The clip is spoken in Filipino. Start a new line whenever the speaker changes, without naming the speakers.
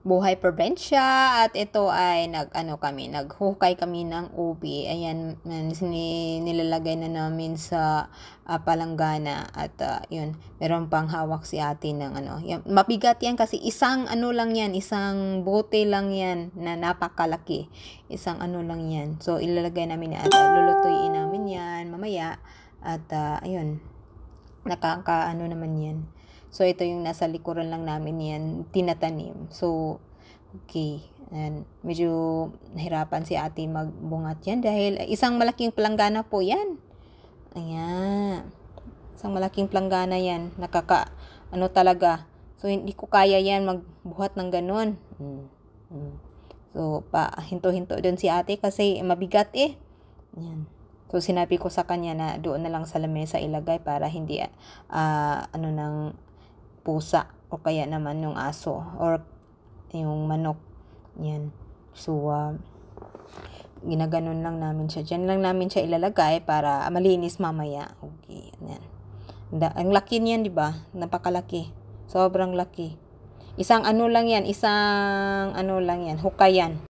Buhay Provencia at ito ay nag ano kami naghukay kami ng ubi ayan ni, nilalagay na namin sa uh, palanggana at uh, yun meron pang hawak si ate ng ano yan, mabigat yan kasi isang ano lang yan isang bote lang yan na napakalaki isang ano lang yan so ilalagay namin at uh, lulutuin namin yan mamaya at uh, ayun nakaka ano naman yan So, ito yung nasa likuran lang namin yan, tinatanim. So, okay. And medyo nahirapan si ate magbungat yan dahil isang malaking palanggana po yan. Ayan. Isang malaking palanggana yan. Nakaka, ano talaga. So, hindi ko kaya yan magbuhat ng ganun.
Mm-hmm.
So, pa, hinto-hinto doon si ate kasi mabigat eh. Ayan. So sinabi ko sa kanya na doon na lang sa lamesa ilagay para hindi uh, ano nang pusa o kaya naman yung aso or yung manok. Yan. So, uh, ginaganon lang namin siya. Diyan lang namin siya ilalagay para ah, malinis mamaya. Okay, yan. Da, ang laki niyan, di ba? Napakalaki. Sobrang laki. Isang ano lang yan, isang ano lang yan, hukayan.